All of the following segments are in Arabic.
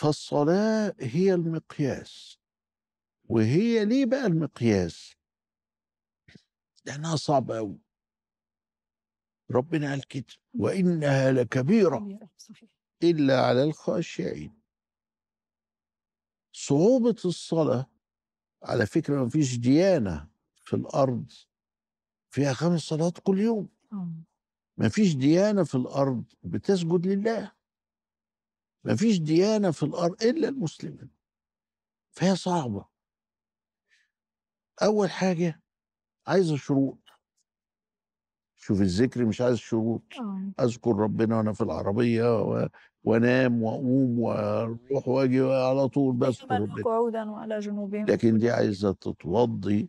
فالصلاة هي المقياس وهي ليه بقى المقياس لأنها صعبة أوي ربنا قال كده وإنها لكبيرة إلا على الخاشعين صعوبة الصلاة على فكرة ما فيش ديانة في الأرض فيها خمس صلوات كل يوم آه. ما فيش ديانة في الأرض بتسجد لله ما فيش ديانة في الأرض إلا المسلمين فهي صعبة أول حاجة عايزة شروط شوف الذكر مش عايز شروط آه. أذكر ربنا وأنا في العربية و... وأنام وأقوم وأروح وأجي على طول بذكر ربنا قعودا وعلى جنوبهم لكن دي عايزة تتوضي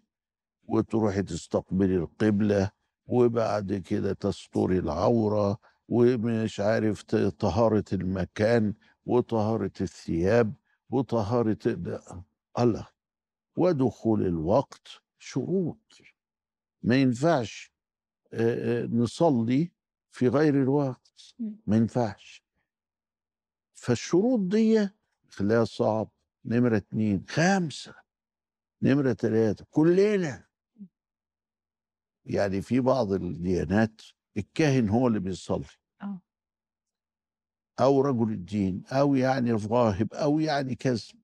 وتروحي تستقبلي القبلة وبعد كده تستري العورة ومش عارف طهارة المكان وطهارة الثياب وطهارة الله ودخول الوقت شروط ما ينفعش نصلي في غير الوقت ما ينفعش فالشروط دي خلاها صعب نمرة اتنين خمسة نمرة تلاتة كلنا يعني في بعض الديانات الكاهن هو اللي بيصلي أو رجل الدين أو يعني راهب أو يعني كذب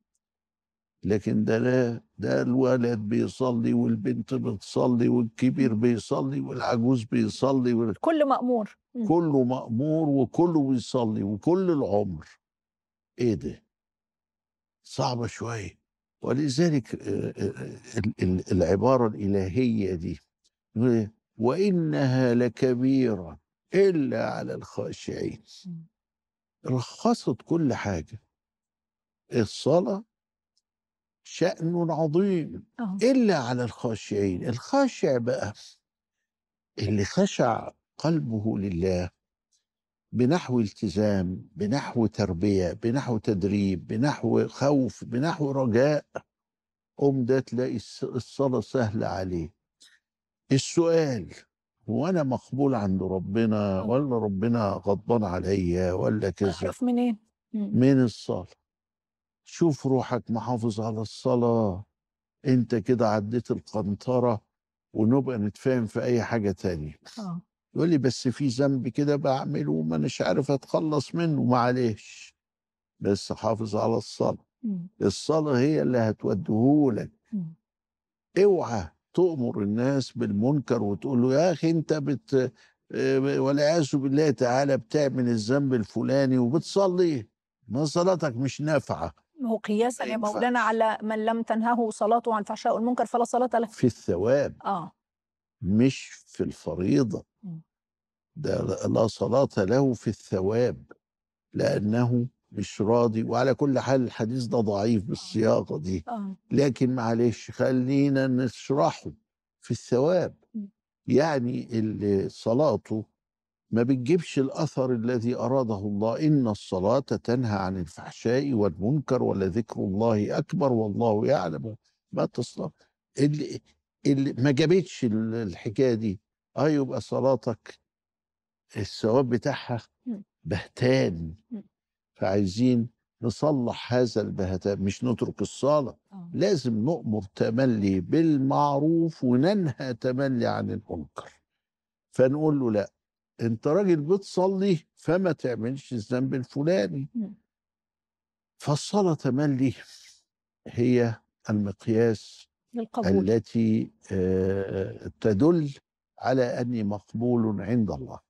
لكن ده لا ده الولد بيصلي والبنت بتصلي والكبير بيصلي والعجوز بيصلي وال... كل مأمور كله مأمور وكله بيصلي وكل العمر ايه ده صعبة شوية ولذلك آه، آه، العبارة الإلهية دي وإنها لكبيرة إلا على الخاشعين رخصت كل حاجة الصلاة شأن عظيم أوه. إلا على الخاشعين الخاشع بقى اللي خشع قلبه لله بنحو التزام بنحو تربية بنحو تدريب بنحو خوف بنحو رجاء قم ده تلاقي الصلاة سهلة عليه السؤال وانا مقبول عند ربنا آه. ولا ربنا غضبان عليا ولا آه، كذا اعرف منين من الصلاه شوف روحك محافظ على الصلاه انت كده عديت القنطره ونبقى نتفاهم في اي حاجه تانية اه يقول لي بس في ذنب كده بعمله وما مش عارف اتخلص منه معلش بس حافظ على الصلاه الصلاه هي اللي هتوديهولك اوعى تؤمر الناس بالمنكر وتقول له يا اخي انت بت آه، والعياذ بالله تعالى بتعمل الذنب الفلاني وبتصلي ما صلاتك مش نافعه هو قياسا يا مولانا على من لم تنهه صلاته عن الفحشاء والمنكر فلا صلاه له في الثواب اه مش في الفريضه ده لا صلاه له في الثواب لانه مش راضي وعلى كل حال الحديث ده ضعيف بالصياغه دي آه. لكن معلش خلينا نشرحه في الثواب يعني اللي صلاته ما بتجيبش الاثر الذي اراده الله ان الصلاه تنهى عن الفحشاء والمنكر ولذكر الله اكبر والله يعلم ما تصنع اللي, اللي ما جابتش الحكايه دي اه يبقى صلاتك الثواب بتاعها بهتان فعايزين نصلح هذا البهتان مش نترك الصلاة آه. لازم نؤمر تملي بالمعروف وننهى تملي عن المنكر فنقول له لا انت راجل بتصلي فما تعملش الذنب الفلاني فالصلاة تملي هي المقياس للقبول. التي آه، تدل على أني مقبول عند الله